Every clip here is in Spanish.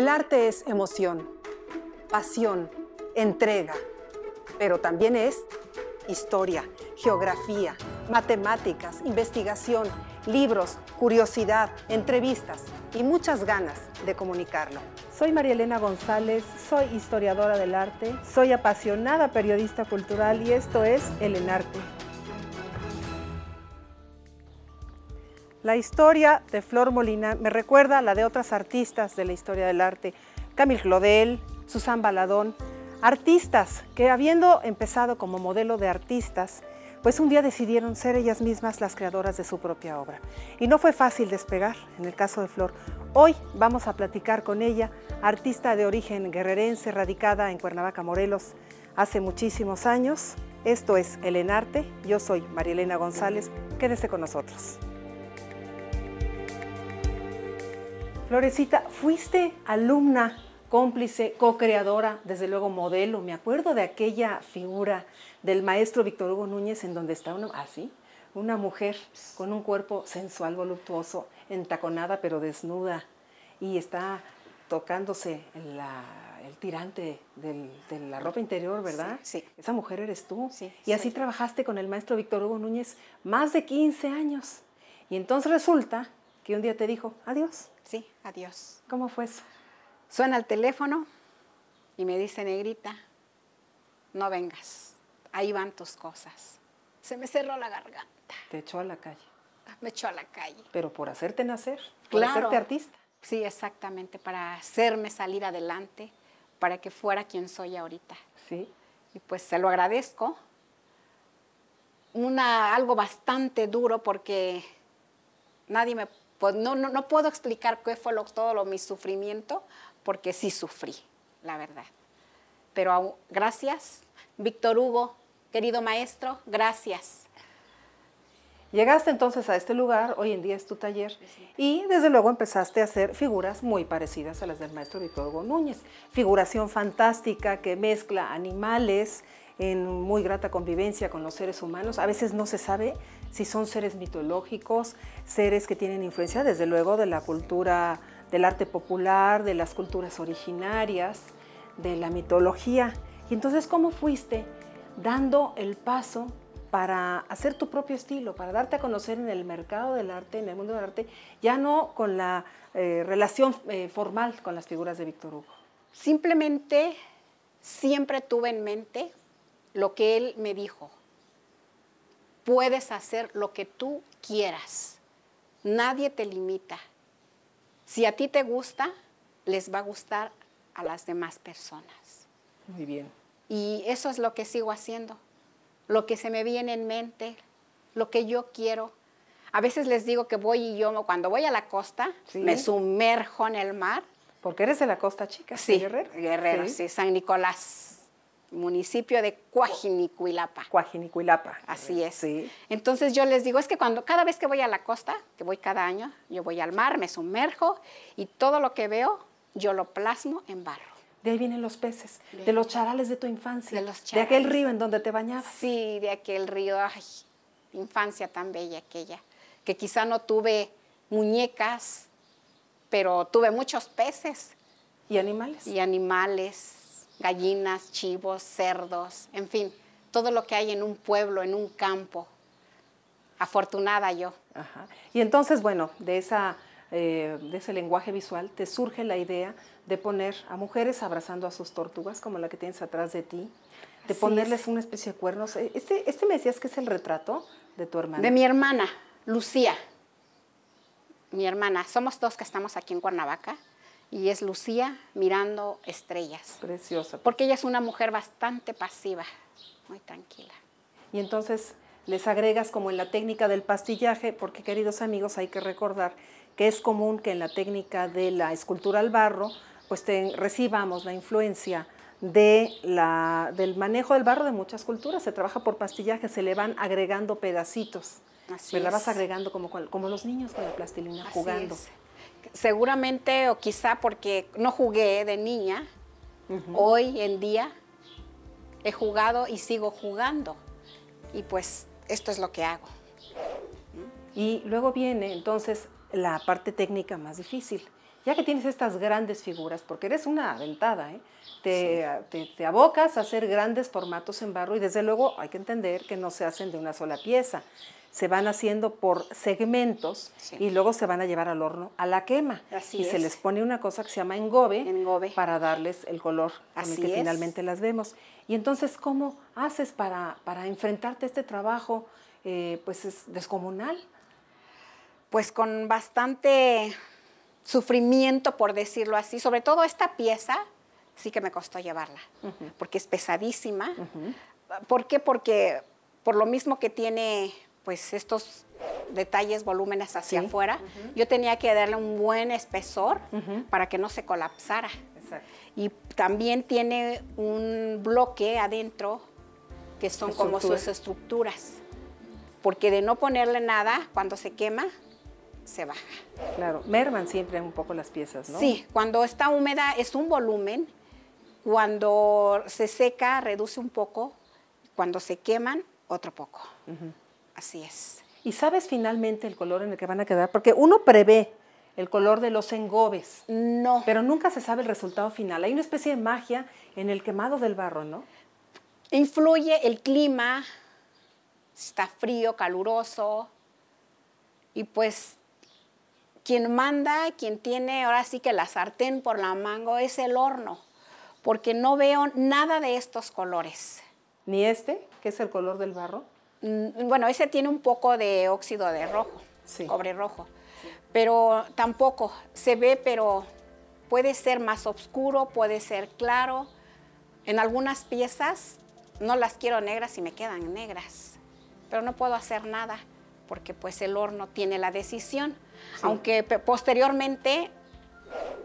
El arte es emoción, pasión, entrega, pero también es historia, geografía, matemáticas, investigación, libros, curiosidad, entrevistas y muchas ganas de comunicarlo. Soy María Elena González, soy historiadora del arte, soy apasionada periodista cultural y esto es El Enarte. La historia de Flor Molina me recuerda a la de otras artistas de la historia del arte, Camille Clodel, Susan Baladón, artistas que habiendo empezado como modelo de artistas, pues un día decidieron ser ellas mismas las creadoras de su propia obra. Y no fue fácil despegar en el caso de Flor. Hoy vamos a platicar con ella, artista de origen guerrerense, radicada en Cuernavaca, Morelos, hace muchísimos años. Esto es El Arte. yo soy Elena González, quédese con nosotros. Florecita, fuiste alumna, cómplice, co-creadora, desde luego modelo. Me acuerdo de aquella figura del maestro Víctor Hugo Núñez en donde está así, ah, una mujer con un cuerpo sensual, voluptuoso, entaconada pero desnuda y está tocándose el tirante de la ropa interior, ¿verdad? Sí, Esa mujer eres tú. y así trabajaste con el maestro Víctor Hugo Núñez más de 15 años. Y entonces resulta que un día te dijo, adiós, Adiós. ¿Cómo fue eso? Suena el teléfono y me dice, negrita, no vengas, ahí van tus cosas. Se me cerró la garganta. Te echó a la calle. Me echó a la calle. Pero por hacerte nacer, por hacerte artista. Sí, exactamente, para hacerme salir adelante, para que fuera quien soy ahorita. Sí. Y pues se lo agradezco. Una, algo bastante duro porque nadie me pues no, puedo explicar qué fue todo lo, mi sufrimiento, porque sí sufrí, la verdad. Pero gracias, Víctor Hugo, querido maestro, gracias. Llegaste entonces a este lugar, hoy en día es tu taller, y desde luego empezaste a hacer figuras muy parecidas a las del maestro Víctor Hugo Núñez. Figuración fantástica que mezcla animales en muy grata convivencia con los seres humanos. A veces no se sabe si son seres mitológicos, seres que tienen influencia desde luego de la cultura, del arte popular, de las culturas originarias, de la mitología. Y entonces, ¿cómo fuiste dando el paso para hacer tu propio estilo, para darte a conocer en el mercado del arte, en el mundo del arte, ya no con la eh, relación eh, formal con las figuras de Víctor Hugo? Simplemente siempre tuve en mente lo que él me dijo, puedes hacer lo que tú quieras. Nadie te limita. Si a ti te gusta, les va a gustar a las demás personas. Muy bien. Y eso es lo que sigo haciendo, lo que se me viene en mente, lo que yo quiero. A veces les digo que voy y yo, cuando voy a la costa, me sumerjo en el mar. Porque eres de la costa chica, sí, Guerrero. sí San Nicolás municipio de Cuajinicuilapa. Cuajinicuilapa. Así es. Sí. Entonces yo les digo, es que cuando cada vez que voy a la costa, que voy cada año, yo voy al mar, me sumerjo y todo lo que veo yo lo plasmo en barro. De ahí vienen los peces, de, los charales de tu infancia. De los charales. De aquel río en donde te bañabas. Sí, de aquel río. Ay, infancia tan bella aquella. Que quizá no tuve muñecas, pero tuve muchos peces. ¿Y animales? Y animales gallinas, chivos, cerdos, en fin, todo lo que hay en un pueblo, en un campo. Afortunada yo. Ajá. Y entonces, bueno, de, esa, eh, de ese lenguaje visual te surge la idea de poner a mujeres abrazando a sus tortugas, como la que tienes atrás de ti, de ponerles una especie de cuernos. Eh, este, este me decías que es el retrato de tu hermana. De mi hermana, Lucía. Mi hermana. Somos dos que estamos aquí en Cuernavaca y es Lucía mirando estrellas. Preciosa. Porque ella es una mujer bastante pasiva, muy tranquila. Y entonces les agregas como en la técnica del pastillaje, porque queridos amigos, hay que recordar que es común que en la técnica de la escultura al barro, pues te, recibamos la influencia de la, del manejo del barro de muchas culturas. Se trabaja por pastillaje, se le van agregando pedacitos. Así ¿verdad? Vas agregando como, como los niños con la plastilina jugando seguramente o quizá porque no jugué de niña, hoy en día he jugado y sigo jugando. Y pues esto es lo que hago. Y luego viene entonces la parte técnica más difícil. Ya que tienes estas grandes figuras, porque eres una aventada, ¿eh? te, abocas a hacer grandes formatos en barro y desde luego hay que entender que no se hacen de una sola pieza se van haciendo por segmentos y luego se van a llevar al horno a la quema. y se les pone una cosa que se llama engobe, para darles el color Así que finalmente las vemos. Y entonces, ¿cómo haces para, para enfrentarte a este trabajo? Eh, pues es descomunal. Pues con bastante sufrimiento, por decirlo así, sobre todo esta pieza, sí que me costó llevarla, porque es pesadísima. ¿Por qué? Porque por lo mismo que tiene pues estos detalles, volúmenes hacia afuera, yo tenía que darle un buen espesor para que no se colapsara. Exacto. Y también tiene un bloque adentro que son como sus estructuras, porque de no ponerle nada, cuando se quema, se baja. Claro, merman siempre un poco las piezas, ¿no? Sí, cuando está húmeda es un volumen, cuando se seca reduce un poco, cuando se queman otro poco. Así es. ¿Y sabes finalmente el color en el que van a quedar? Porque uno prevé el color de los engobes. No. Pero nunca se sabe el resultado final. Hay una especie de magia en el quemado del barro, ¿no? Influye el clima, está frío, caluroso, y pues quien manda, quien tiene ahora sí que la sartén por la mango es el horno, porque no veo nada de estos colores. ¿Ni este, que es el color del barro? Mm, bueno, ese tiene un poco de óxido de rojo, cobre rojo, pero tampoco se ve, pero puede ser más oscuro, puede ser claro. En algunas piezas no las quiero negras y me quedan negras, pero no puedo hacer nada porque pues el horno tiene la decisión. Aunque posteriormente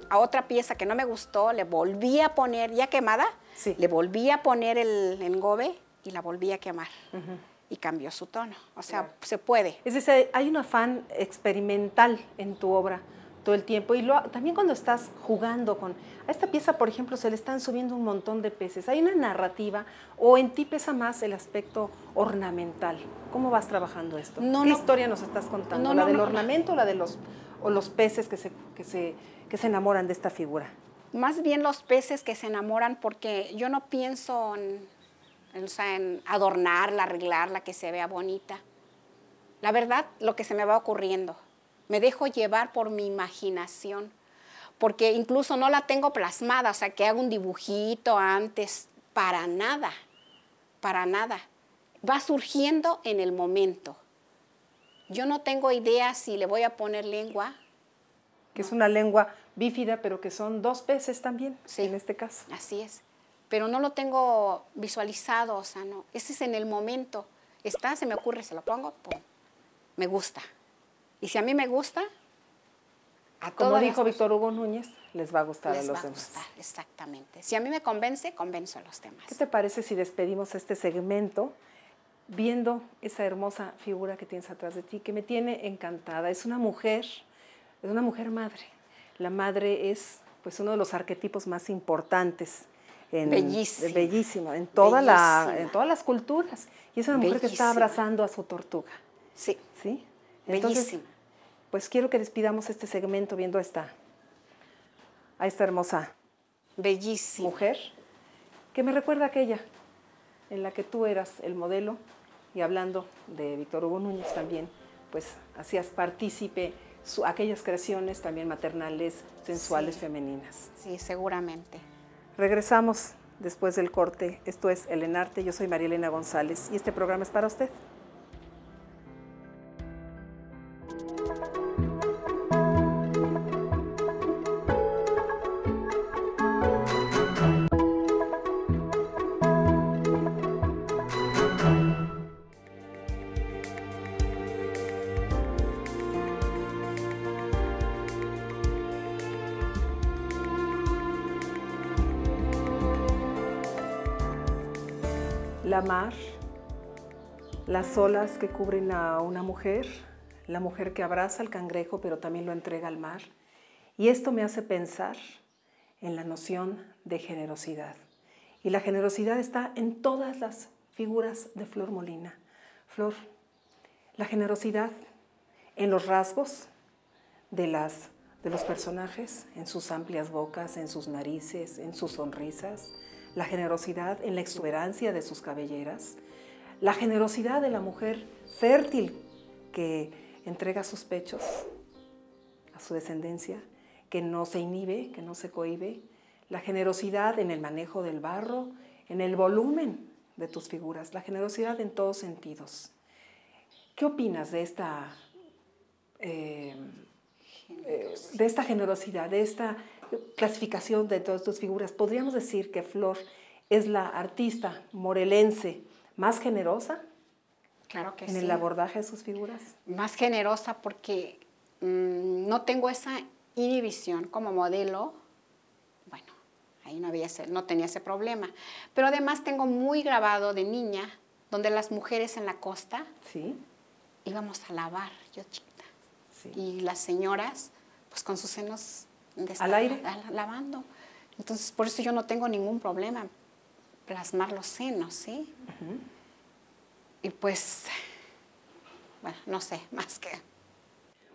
a otra pieza que no me gustó, le volví a poner, ya quemada, le volví a poner el engobe y la volví a quemar y cambió su tono. O sea, se puede. Es decir, hay un afán experimental en tu obra todo el tiempo y lo, también cuando estás jugando con... A esta pieza, por ejemplo, se le están subiendo un montón de peces. ¿Hay una narrativa o en ti pesa más el aspecto ornamental? ¿Cómo vas trabajando esto? ¿Qué historia nos estás contando? ¿La del ornamento o la de los, los peces que se, que se enamoran de esta figura? Más bien los peces que se enamoran porque yo no pienso en en adornarla, arreglarla, que se vea bonita. La verdad, lo que se me va ocurriendo. Me dejo llevar por mi imaginación, porque incluso no la tengo plasmada, o sea, que hago un dibujito antes, para nada, para nada. Va surgiendo en el momento. Yo no tengo idea si le voy a poner lengua. Que es una lengua bífida, pero que son dos peces también, en este caso. Así es pero no lo tengo visualizado, o sea, no. Ese es en el momento. Está, se me ocurre, se lo pongo, pum. Me gusta. Y si a mí me gusta, a Como dijo Víctor Hugo Núñez, les va a gustar a los va A gustar, exactamente. Si a mí me convence, convenzo a los demás. ¿Qué te parece si despedimos este segmento viendo esa hermosa figura que tienes atrás de ti, que me tiene encantada? Es una mujer, es una mujer madre. La madre es pues uno de los arquetipos más importantes bellísima. Bellísima, en, todas las culturas. Y es una mujer que está abrazando a su tortuga. Sí. ¿Sí? Entonces, Pues quiero que despidamos este segmento viendo a esta, a esta hermosa bellísima. mujer que me recuerda aquella en la que tú eras el modelo y hablando de Víctor Hugo Núñez también, pues hacías partícipe aquellas creaciones también maternales, sensuales, femeninas. Sí, seguramente. Regresamos después del corte. Esto es El Enarte. Yo soy María Elena González y este programa es para usted. las olas que cubren a una mujer, la mujer que abraza al cangrejo pero también lo entrega al mar. Y esto me hace pensar en la noción de generosidad. Y la generosidad está en todas las figuras de Flor Molina. Flor, la generosidad en los rasgos de, las, de los personajes, en sus amplias bocas, en sus narices, en sus sonrisas, la generosidad en la exuberancia de sus cabelleras, la generosidad de la mujer fértil que entrega sus pechos a su descendencia, que no se inhibe, que no se cohíbe, la generosidad en el manejo del barro, en el volumen de tus figuras, la generosidad en todos sentidos. ¿Qué opinas de esta, eh, de esta generosidad, de esta clasificación de todas tus figuras? Podríamos decir que Flor es la artista morelense más generosa claro que en el abordaje de sus figuras. Más generosa porque mm, no tengo esa inhibición como modelo. Bueno, ahí no, había no tenía ese problema. Pero además tengo muy grabado de niña, donde las mujeres en la costa íbamos a lavar, yo chita Y las señoras, pues con sus senos al aire. lavando. Entonces, por eso yo no tengo ningún problema plasmar los senos, ¿sí? Y pues, bueno, no sé, más que...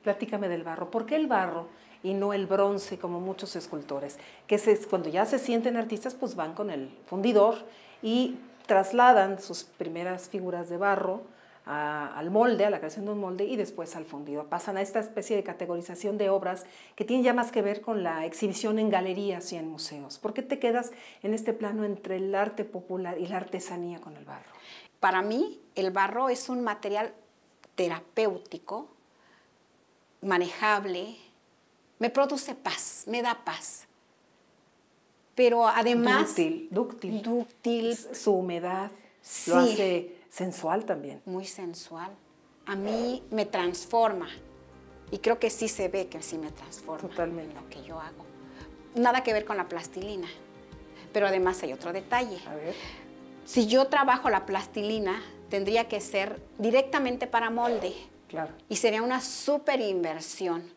Platícame del barro. ¿Por qué el barro y no el bronce como muchos escultores? Que cuando ya se sienten artistas, pues van con el fundidor y trasladan sus primeras figuras de barro al molde, a la creación de un molde y después al fundido. Pasan a esta especie de categorización de obras que tienen ya más que ver con la exhibición en galerías y en museos. ¿Por qué te quedas en este plano entre el arte popular y la artesanía con el barro? Para mí, el barro es un material terapéutico, manejable, me produce paz, me da paz. Pero además... Dúctil, dúctil. Dúctil. Su humedad lo hace sensual también. Muy sensual. A mí me transforma. Y creo que sí se ve que sí me transforma. Totalmente. lo que yo hago. Nada que ver con la plastilina. Pero además hay otro detalle. A ver. Si yo trabajo la plastilina, tendría que ser directamente para molde. Claro. Y sería una super inversión.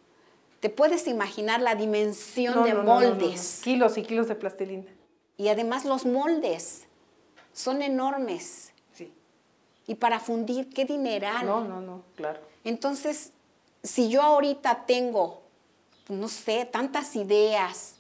Te puedes imaginar la dimensión de moldes. Kilos y kilos de plastilina. Y además los moldes son enormes y para fundir, qué dineral. No, no, no, claro. Entonces, si yo ahorita tengo, pues, no sé, tantas ideas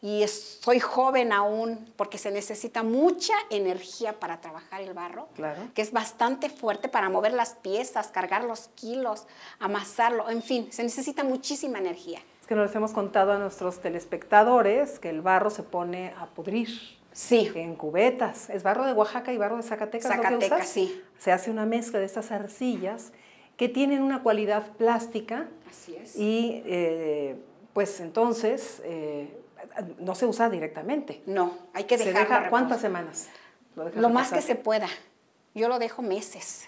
y soy joven aún, porque se necesita mucha energía para trabajar el barro, que es bastante fuerte para mover las piezas, cargar los kilos, amasarlo, en fin, se necesita muchísima energía. Es que nos hemos contado a nuestros telespectadores que el barro se pone a pudrir. Sí. En cubetas. Es barro de Oaxaca y barro de Zacatecas. Zacatecas, sí se hace una mezcla de estas arcillas que tienen una cualidad plástica. Así es. Y eh, pues entonces eh, no se usa directamente. No, hay que dejarlo. ¿Cuántas semanas? Lo, más que se pueda. Yo lo dejo meses.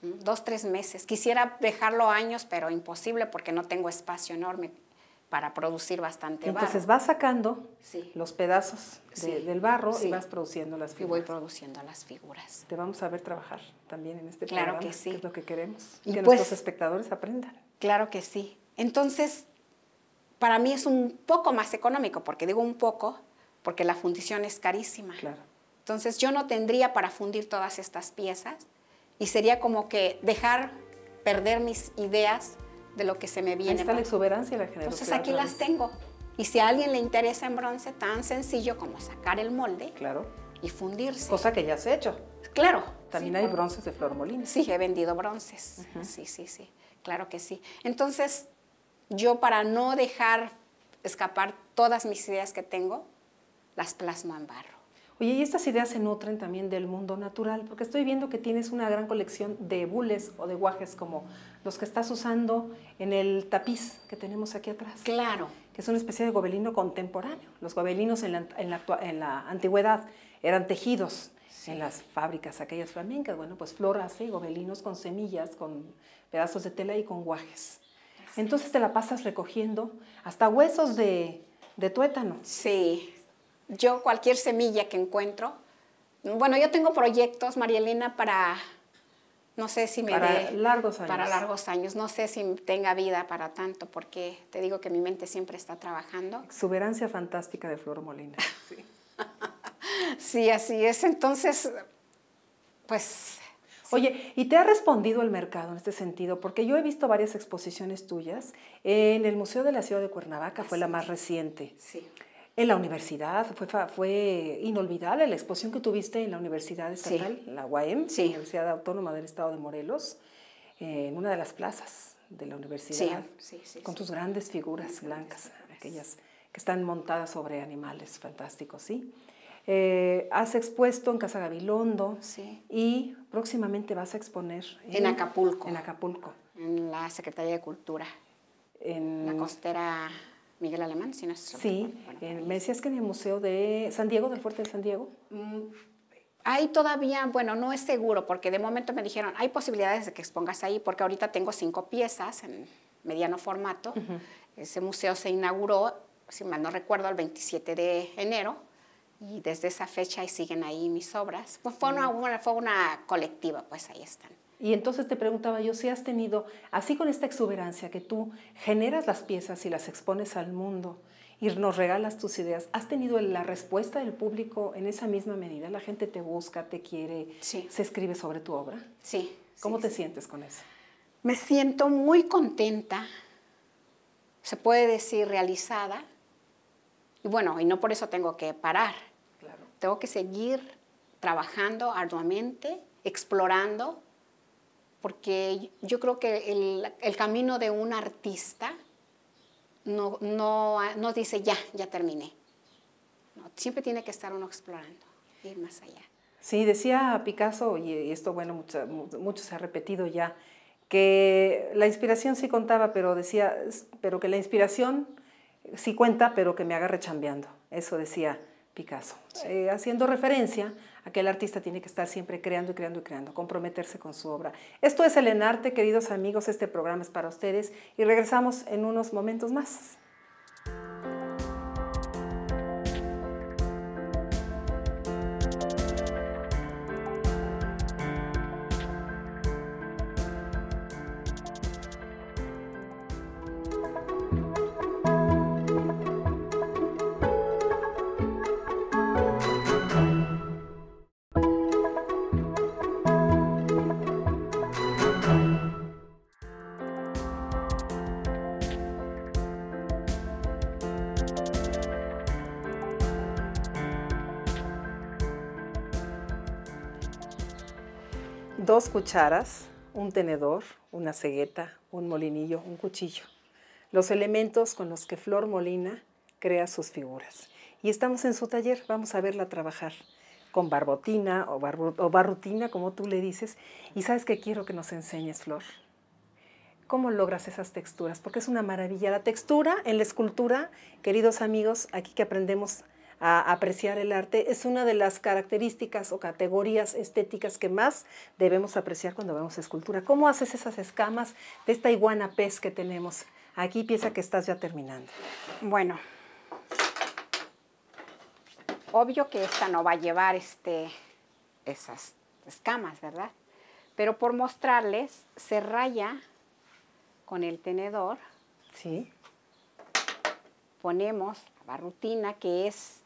Dos, tres meses. Quisiera dejarlo años, pero imposible porque no tengo espacio enorme para producir bastante barro. Entonces vas sacando los pedazos del barro y vas produciendo las figuras. Y voy produciendo las figuras. Te vamos a ver trabajar también en este claro programa, que, sí. es lo que queremos, y que pues, nuestros espectadores aprendan. Claro que sí. Entonces, para mí es un poco más económico, porque digo un poco, porque la fundición es carísima. Claro. Entonces yo no tendría para fundir todas estas piezas y sería como que dejar perder mis ideas de lo que se me viene. Esta está la exuberancia y la generosidad. Entonces aquí las tengo. Y si a alguien le interesa en bronce, tan sencillo como sacar el molde claro. y fundirse. Cosa que ya ha hecho. Claro. También hay bronces de Flor Molina. Sí, he vendido bronces. Sí, sí, sí. Claro que sí. Entonces, yo para no dejar escapar todas mis ideas que tengo, las plasmo en barro. Oye, y estas ideas se nutren también del mundo natural, porque estoy viendo que tienes una gran colección de bules o de guajes como los que estás usando en el tapiz que tenemos aquí atrás. Claro. Que es una especie de gobelino contemporáneo. Los gobelinos en la, antigüedad eran tejidos en las fábricas, aquellas flamencas. Bueno, pues floras, y gobelinos con semillas, con pedazos de tela y con guajes. Entonces te la pasas recogiendo hasta huesos de, de tuétano. Sí yo cualquier semilla que encuentro, bueno, yo tengo proyectos, Marielina, para, no sé si me para largos años. Para largos años, no sé si tenga vida para tanto, porque te digo que mi mente siempre está trabajando. Exuberancia fantástica de Flor Molina. sí. así es. Entonces, pues Oye, ¿y te ha respondido el mercado en este sentido? Porque yo he visto varias exposiciones tuyas. En el Museo de la Ciudad de Cuernavaca fue la más reciente. Sí. En la universidad, fue, fue inolvidable la exposición que tuviste en la Universidad Estatal, la UAM, Universidad Autónoma del Estado de Morelos, eh, en una de las plazas de la universidad, con tus grandes figuras blancas, aquellas que están montadas sobre animales fantásticos, ¿sí? Eh, has expuesto en Casa Gabilondo y próximamente vas a exponer Acapulco. En Acapulco. En la Secretaría de Cultura. En la costera Miguel Alemán, si no es Sí, eh, me decías que en el Museo de San Diego, del Fuerte de San Diego. Mm, ahí todavía, bueno, no es seguro, porque de momento me dijeron, hay posibilidades de que expongas ahí, porque ahorita tengo cinco piezas en mediano formato. Ese museo se inauguró, si mal no recuerdo, el 27 de enero, y desde esa fecha ahí siguen ahí mis obras. fue, mm. una, fue una colectiva, pues ahí están. Y entonces te preguntaba yo si has tenido, así con esta exuberancia que tú generas las piezas y las expones al mundo y nos regalas tus ideas, ¿has tenido la respuesta del público en esa misma medida? ¿La gente te busca, te quiere, se escribe sobre tu obra? Sí. ¿Cómo te sientes con eso? Me siento muy contenta, se puede decir realizada, y bueno, y no por eso tengo que parar. Claro. Tengo que seguir trabajando arduamente, explorando porque yo creo que el, camino de un artista no, no, dice ya, ya terminé. siempre tiene que estar uno explorando, ir más allá. Sí, decía Picasso, y esto bueno, mucho, se ha repetido ya, que la inspiración sí contaba, pero decía, pero que la inspiración sí cuenta, pero que me haga chambeando. Eso decía Picasso, eh, haciendo referencia Aquel artista tiene que estar siempre creando y creando y creando, comprometerse con su obra. Esto es El Enarte, queridos amigos, este programa es para ustedes y regresamos en unos momentos más. dos cucharas, un tenedor, una cegueta, un molinillo, un cuchillo. Los elementos con los que Flor Molina crea sus figuras. Y estamos en su taller, vamos a verla trabajar con barbotina o, barrutina, como tú le dices. Y sabes que quiero que nos enseñes, Flor. ¿Cómo logras esas texturas? Porque es una maravilla. La textura en la escultura, queridos amigos, aquí que aprendemos apreciar el arte, es una de las características o categorías estéticas que más debemos apreciar cuando vemos escultura. ¿Cómo haces esas escamas de esta iguana pez que tenemos? Aquí piensa que estás ya terminando. Bueno, obvio que esta no va a llevar este, esas escamas, ¿verdad? Pero por mostrarles, se raya con el tenedor. Sí. Ponemos la rutina que es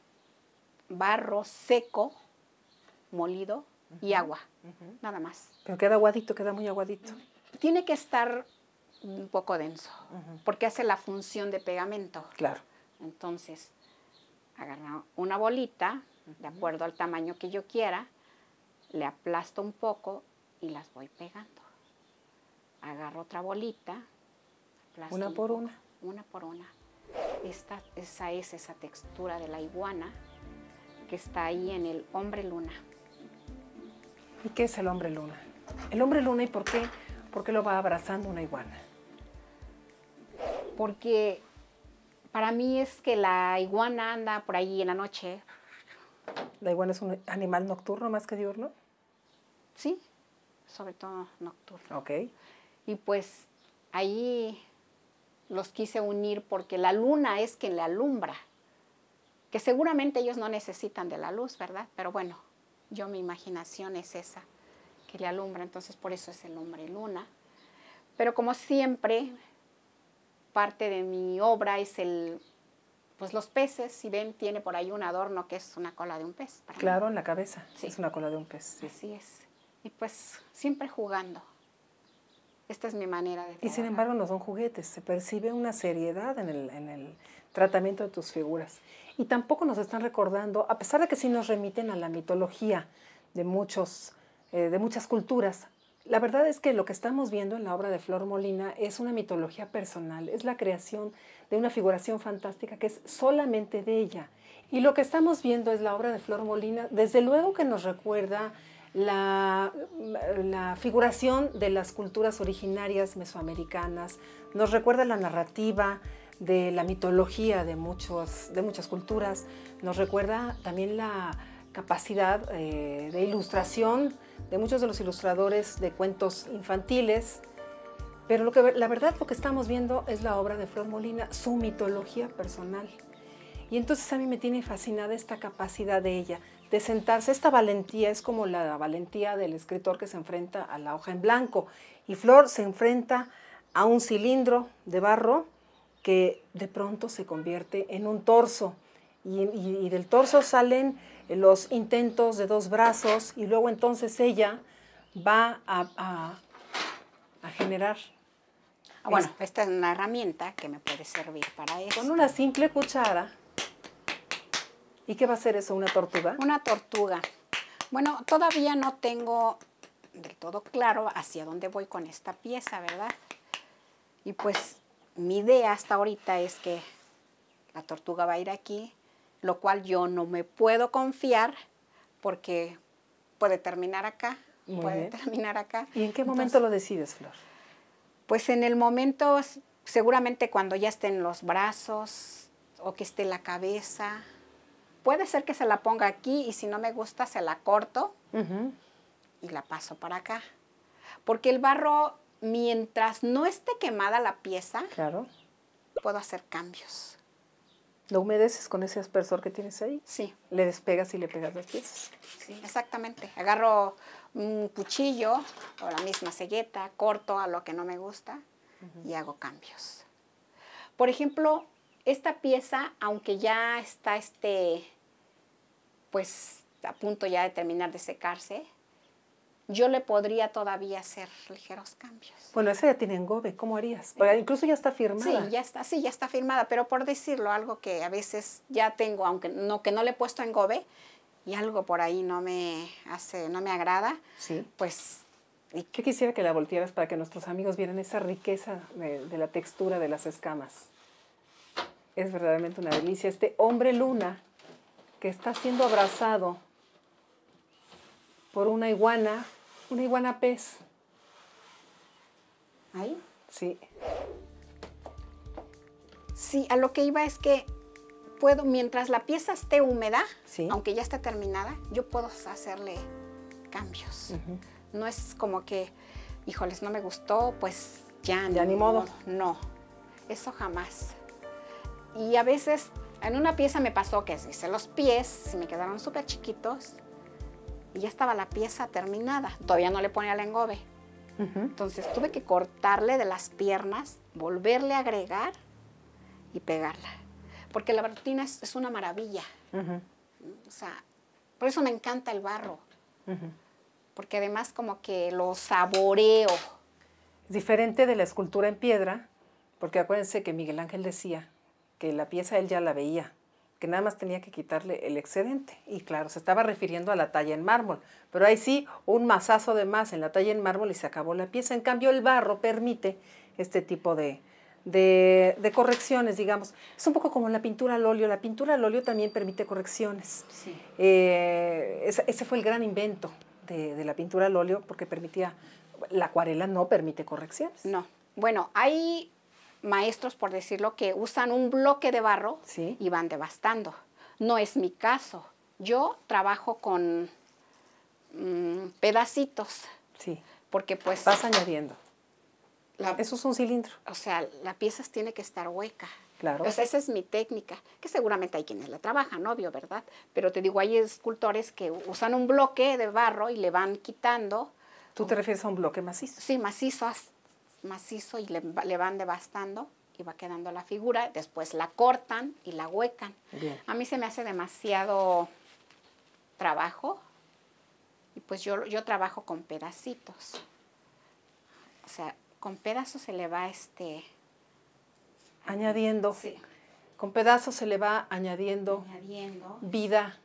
barro seco, molido y agua, nada más. Pero queda aguadito, queda muy aguadito. Tiene que estar un poco denso, porque hace la función de pegamento. Claro. Entonces, agarro una bolita, de acuerdo al tamaño que yo quiera, le aplasto un poco y las voy pegando. Agarro otra bolita, aplasto una por una. Una por una. esa es esa textura de la iguana que está ahí en el hombre luna. ¿Y qué es el hombre luna? El hombre luna y por qué, por lo va abrazando una iguana. Porque para mí es que la iguana anda por ahí en la noche. ¿La iguana es un animal nocturno más que diurno? Sí, sobre todo nocturno. Ok. Y pues ahí los quise unir porque la luna es que le alumbra que seguramente ellos no necesitan de la luz, ¿verdad? Pero bueno, yo mi imaginación es esa que le alumbra, entonces por eso es el hombre luna. Pero como siempre, parte de mi obra es el, pues los peces, si ven, tiene por ahí un adorno que es una cola de un pez. Claro, en la cabeza, es una cola de un pez. Sí. Así es. Y pues siempre jugando, esta es mi manera de... Y sin embargo no son juguetes, se percibe una seriedad en el, tratamiento de tus figuras. Y tampoco nos están recordando, a pesar de que sí nos remiten a la mitología de, muchos, eh, de muchas culturas, la verdad es que lo que estamos viendo en la obra de Flor Molina es una mitología personal, es la creación de una figuración fantástica que es solamente de ella. Y lo que estamos viendo es la obra de Flor Molina, desde luego que nos recuerda la, figuración de las culturas originarias mesoamericanas, nos recuerda la narrativa de la mitología de, muchas culturas, nos recuerda también la capacidad eh, de ilustración de muchos de los ilustradores de cuentos infantiles, pero lo que, la verdad lo que estamos viendo es la obra de Flor Molina, su mitología personal. Y entonces a mí me tiene fascinada esta capacidad de ella de sentarse. Esta valentía es como la valentía del escritor que se enfrenta a la hoja en blanco. Y Flor se enfrenta a un cilindro de barro que de pronto se convierte en un torso. Y, del torso salen eh, los intentos de dos brazos y luego entonces ella va a, a generar ah, bueno, esta es una herramienta que me puede servir para eso. Con una simple cuchara ¿Y qué va a ser eso? ¿Una tortuga? Una tortuga. Bueno, todavía no tengo del todo claro hacia dónde voy con esta pieza, ¿verdad? Y pues mi idea hasta ahorita es que la tortuga va a ir aquí, lo cual yo no me puedo confiar porque puede terminar acá, puede terminar acá. ¿Y en qué momento lo decides, Flor? Pues en el momento, seguramente cuando ya estén los brazos o que esté la cabeza, puede ser que se la ponga aquí y si no me gusta se la corto y la paso para acá. Porque el barro, mientras no esté quemada la pieza, claro. puedo hacer cambios. ¿Lo humedeces con ese aspersor que tienes ahí? Sí. ¿Le despegas y le pegas las piezas? Sí, exactamente. Agarro un cuchillo o la misma selleta, corto a lo que no me gusta y hago cambios. Por ejemplo, esta pieza, aunque ya está este, pues a punto ya de terminar de secarse, yo le podría todavía hacer ligeros cambios. Bueno, esa ya tiene engobe, ¿cómo harías? incluso ya está firmada. Sí, ya está, sí, ya está firmada, pero por decirlo, algo que a veces ya tengo, aunque no, que no le he puesto engobe, y algo por ahí no me hace, no me agrada, sí. pues... Y qué quisiera que la voltearas para que nuestros amigos vieran esa riqueza de la textura de las escamas es verdaderamente una delicia. Este hombre luna que está siendo abrazado por una iguana, una iguana pez. ¿Ahí? Sí. Sí, a lo que iba es que puedo, mientras la pieza esté húmeda, aunque ya esté terminada, yo puedo hacerle cambios. No es como que, híjoles, no me gustó, pues ya, ya ni, modo. No, eso jamás. Y a veces en una pieza me pasó que hice los pies, me quedaron súper chiquitos y ya estaba la pieza terminada. Todavía no le ponía el engobe. Entonces tuve que cortarle de las piernas, volverle a agregar y pegarla. Porque la bartina es, una maravilla. O sea, por eso me encanta el barro. Porque además como que lo saboreo. Diferente de la escultura en piedra, porque acuérdense que Miguel Ángel decía que la pieza él ya la veía, que nada más tenía que quitarle el excedente. Y claro, se estaba refiriendo a la talla en mármol, pero ahí sí, un masazo de más en la talla en mármol y se acabó la pieza. En cambio, el barro permite este tipo de, correcciones, digamos. Es un poco como la pintura al óleo. La pintura al óleo también permite correcciones. Eh, ese, fue el gran invento de, de, la pintura al óleo porque permitía, la acuarela no permite correcciones. No. Bueno, hay maestros, por decirlo, que usan un bloque de barro y van devastando. No es mi caso. Yo trabajo con mm, pedacitos. Sí. Porque pues... Vas añadiendo. Eso es un cilindro. O sea, la pieza tiene que estar hueca. Claro. O esa es mi técnica, que seguramente hay quienes la trabajan, obvio, ¿verdad? Pero te digo, hay escultores que usan un bloque de barro y le van quitando. ¿Tú te refieres a un bloque macizo? Sí, macizo, macizo y le, van devastando y va quedando la figura. Después la cortan y la huecan. A mí se me hace demasiado trabajo y pues yo, yo trabajo con pedacitos. O sea, con pedazos se le va este... Añadiendo. Con pedazos se le va añadiendo vida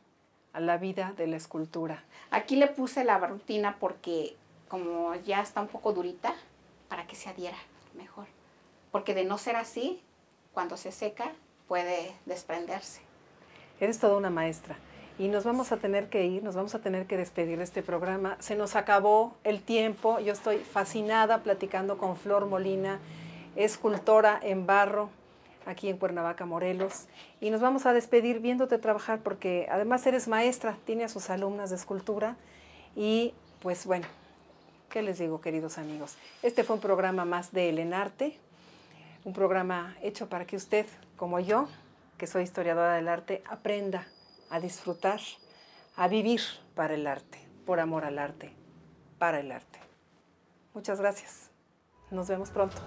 a la vida de la escultura. Aquí le puse la rutina porque como ya está un poco durita, para que se adhiera mejor. Porque de no ser así, cuando se seca puede desprenderse. Eres toda una maestra y nos vamos a tener que ir, nos vamos a tener que despedir de este programa. Se nos acabó el tiempo, yo estoy fascinada platicando con Flor Molina, escultora en barro aquí en Cuernavaca, Morelos. Y nos vamos a despedir viéndote trabajar porque además eres maestra, tiene a sus alumnas de escultura y pues bueno, ¿Qué les digo, queridos amigos? Este fue un programa más de Arte, un programa hecho para que usted, como yo, que soy historiadora del arte, aprenda a disfrutar, a vivir para el arte, por amor al arte, para el arte. Muchas gracias. Nos vemos pronto.